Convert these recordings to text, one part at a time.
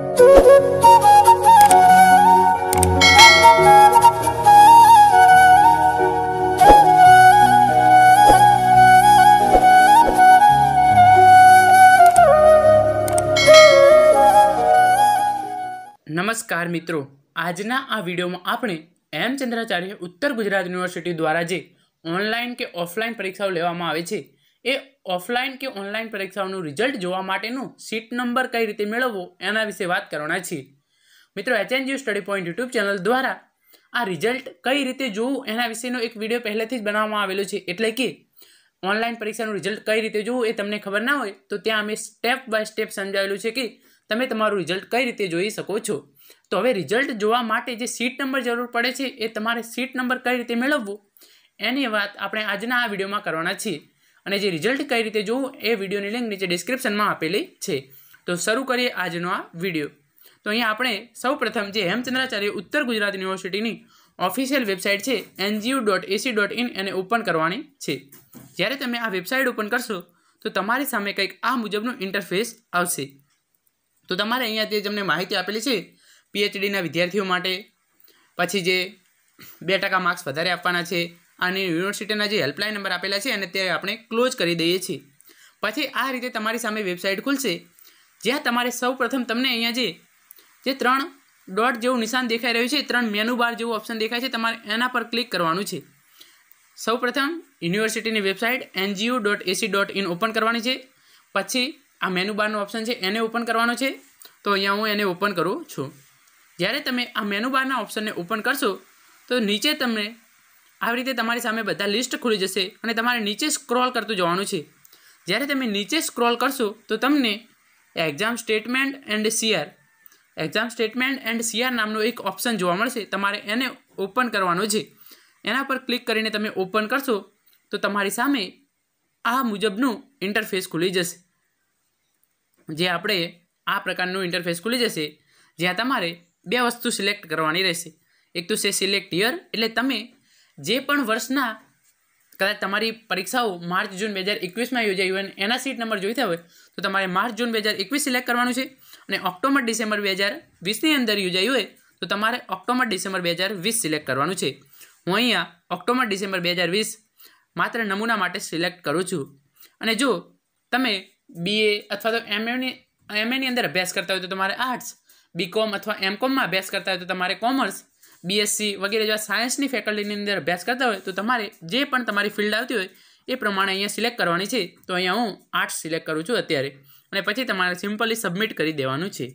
નમસ્કાર મિત્રો આજના આ વિડીયોમાં આપણે એમ ચંદ્રાચાર્ય ઉત્તર ગુજરાત યુનિવર્સિટી દ્વારા જે ઓનલાઈન કે ઓફલાઈન પરીક્ષાઓ લેવામાં આવે છે એ ઓફલાઈન કે ઓનલાઈન પરીક્ષાઓનું રિઝલ્ટ જોવા માટેનું સીટ નંબર કઈ રીતે મેળવવો એના વિશે વાત કરવાના છીએ મિત્રો HNGU study point YouTube channel દ્વારા આ રિઝલ્ટ કઈ રીતે જોવું એના વિશેનો એક વિડીયો પહેલેથી જ બનાવવામાં આવેલો છે એટલે કે ઓનલાઈન પરીક્ષાનું રિઝલ્ટ કઈ રીતે જોવું એ તમને ખબર ના હોય તો ત્યાં અમે સ્ટેપ બાય સ્ટેપ સમજાવેલું છે કે તમે તમારું રિઝલ્ટ કઈ રીતે જોઈ શકો છો તો હવે રિઝલ્ટ જોવા માટે જે સીટ નંબર જરૂર પડે છે એ તમારે સીટ નંબર કઈ રીતે મેળવવો એની વાત આપણે આજના આ વિડીયોમાં કરવાના છીએ અને જે રિઝલ્ટ કઈ રીતે જોવું એ વિડીયોની લિંક નીચે ડિસ્ક્રિપ્શનમાં આપેલી છે તો શરૂ કરીએ આજનો આ વિડીયો તો અહીંયા આપણે સૌપ્રથમ જે હેમચંદ્રાચાર્ય ઉત્તર ગુજરાત યુનિવર્સિટીની ઓફિશિયલ વેબસાઇટ છે NGU dot AC dot in એને ઓપન કરવાની છે જ્યારે તમે આ વેબસાઇટ ઓપન કરશો તો તમારી સામે કંઈક આ મુજબનું ઇન્ટરફેસ આવશે તો તમારે અહીંયા જે તમને માહિતી આપેલી છે પીએચડીના વિદ્યાર્થીઓ માટે પછી જે બે ટકા માર્ક્સ વધારે આપવાના છે અને યુનિવર્સિટીના જે હેલ્પલાઇન નંબર આપેલા છે અને તે આપણે ક્લોઝ કરી દઈએ છીએ પછી આ રીતે તમારી સામે વેબસાઇટ ખુલશે જ્યાં તમારે સૌપ્રથમ તમને અહીંયા જે જે ત્રણ ડોટ જેવું નિશાન દેખાઈ રહ્યું છે ત્રણ મેનુ બાર જેવું ઓપ્શન દેખાય છે તમારે એના પર ક્લિક કરવાનું છે સૌપ્રથમ યુનિવર્સિટીની website NGU dot AC dot in open કરવાની છે પછી આ મેનુ બારનું ઓપ્શન છે એને ઓપન કરવાનું છે તો અહીંયા હું એને ઓપન કરું છું જ્યારે તમે આ મેનુ બારના ઓપ્શનને ઓપન કરશો તો નીચે તમે આવી રીતે તમારી સામે બધા લિસ્ટ ખુલી જશે અને તમારે નીચે સ્ક્રોલ કરતું જવાનું છે જ્યારે તમે નીચે સ્ક્રોલ કરશો તો તમને exam statement and CR exam statement and CR નામનો એક ઓપ્શન જોવા મળશે તમારે એને ઓપન કરવાનો છે એના પર ક્લિક કરીને તમે ઓપન કરશો તો તમારી સામે આ મુજબનું ઇન્ટરફેસ ખુલી જશે જે આપણે આ પ્રકારનું ઇન્ટરફેસ ખુલી જશે જ્યાં તમારે બે વસ્તુ સિલેક્ટ કરવાની રહેશે એક તો છે સિલેક્ટ યર એટલે તમે જે પણ વર્ષના કદાચ તમારી પરીક્ષાઓ માર્ચ જૂન બે હજાર એકવીસમાં યોજાઈ હોય અને એના સીટ નંબર જોઈતા હોય તો તમારે માર્ચ જૂન બે હજાર એકવીસ સિલેક્ટ કરવાનું છે અને ઓક્ટોબર ડિસેમ્બર બે હજાર વીસની અંદર યોજાઈ હોય તો તમારે ઓક્ટોબર ડિસેમ્બર બે હજાર વીસ સિલેક્ટ કરવાનું છે હું અહીંયા ઓક્ટોબર ડિસેમ્બર બે હજાર વીસ માત્ર નમૂના માટે સિલેક્ટ કરું છું અને જો તમે બીએ અથવા તો એમએની એમએની અંદર અભ્યાસ કરતા હોય તો તમારે આર્ટ્સ બીકોમ અથવા એમકોમમાં અભ્યાસ કરતા હોય તો તમારે કોમર્સ બીએસસી વગેરે જેવા સાયન્સની ફેકલ્ટીની અંદર અભ્યાસ કરતા હોય તો તમારે જે પણ તમારી ફિલ્ડ આવતી હોય એ પ્રમાણે અહીંયા સિલેક્ટ કરવાની છે તો અહીંયા હું આર્ટ્સ સિલેક્ટ કરું છું અત્યારે અને પછી તમારે સિમ્પલી સબમિટ કરી દેવાનું છે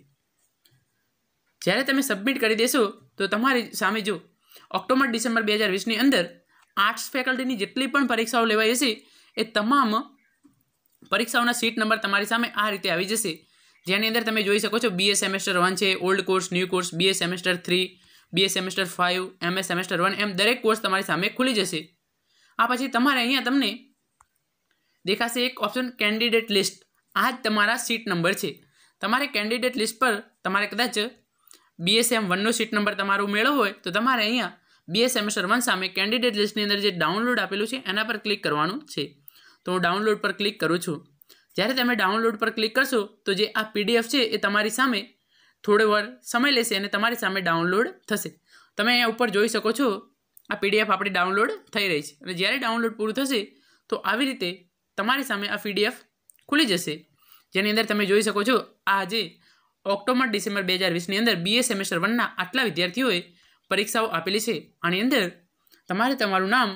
જ્યારે તમે સબમિટ કરી દેશો તો તમારી સામે જો ઓક્ટોબર ડિસેમ્બર બે હજાર વીસની અંદર આર્ટ્સ ફેકલ્ટીની જેટલી પણ પરીક્ષાઓ લેવાઈ હશે એ તમામ પરીક્ષાઓના સીટ નંબર તમારી સામે આ રીતે આવી જશે જેની અંદર તમે જોઈ શકો છો બીએ સેમેસ્ટર વન છે old course new course BA semester three BA semester five MA semester one એમ દરેક કોર્સ તમારી સામે ખુલી જશે આ પછી તમારે અહીંયા તમને દેખાશે એક ઓપ્શન કેન્ડિડેટ લિસ્ટ આ જ તમારા સીટ નંબર છે તમારે કેન્ડિડેટ લિસ્ટ પર તમારે કદાચ બીએસએમ વનનો સીટ નંબર તમારો મેળવો હોય તો તમારે અહીંયા બીએ સેમેસ્ટર વન સામે કેન્ડિડેટ લિસ્ટની અંદર જે ડાઉનલોડ આપેલું છે એના પર ક્લિક કરવાનું છે તો હું ડાઉનલોડ પર ક્લિક કરું છું જ્યારે તમે ડાઉનલોડ પર ક્લિક કરશો તો જે આ પીડીએફ છે એ તમારી સામે થોડી વાર સમય લેશે અને તમારી સામે ડાઉનલોડ થશે તમે અહીંયા ઉપર જોઈ શકો છો આ પીડીએફ આપણી ડાઉનલોડ થઈ રહી છે અને જ્યારે ડાઉનલોડ પૂરું થશે તો આવી રીતે તમારી સામે આ પીડીએફ ખુલી જશે જેની અંદર તમે જોઈ શકો છો આજે ઓક્ટોબર ડિસેમ્બર બે હજાર વીસની અંદર બીએ સેમેસ્ટર વનના આટલા વિદ્યાર્થીઓએ પરીક્ષાઓ આપેલી છે આની અંદર તમારે તમારું નામ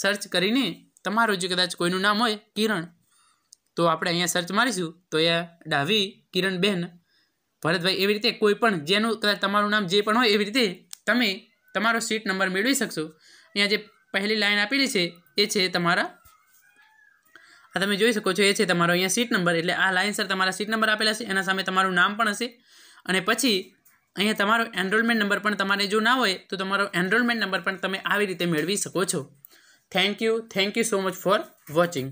સર્ચ કરીને તમારું જે કદાચ કોઈનું નામ હોય કિરણ તો આપણે અહીંયા સર્ચ મારીશું તો અહીંયા ડાવી કિરણબેન ભરતભાઈ એવી રીતે કોઈ પણ જેનું કદાચ તમારું નામ જે પણ હોય એવી રીતે તમે તમારો સીટ નંબર મેળવી શકશો અહીંયા જે પહેલી લાઈન આપેલી છે એ છે તમારા આ તમે જોઈ શકો છો એ છે તમારો અહીંયા સીટ નંબર એટલે આ લાઈન સર તમારા સીટ નંબર આપેલા છે એના સામે તમારું નામ પણ હશે અને પછી અહીંયા તમારો એનરોલમેન્ટ નંબર પણ તમારે જો ના હોય તો તમારો એનરોલમેન્ટ નંબર પણ તમે આવી રીતે મેળવી શકો છો thank you thank you so much for watching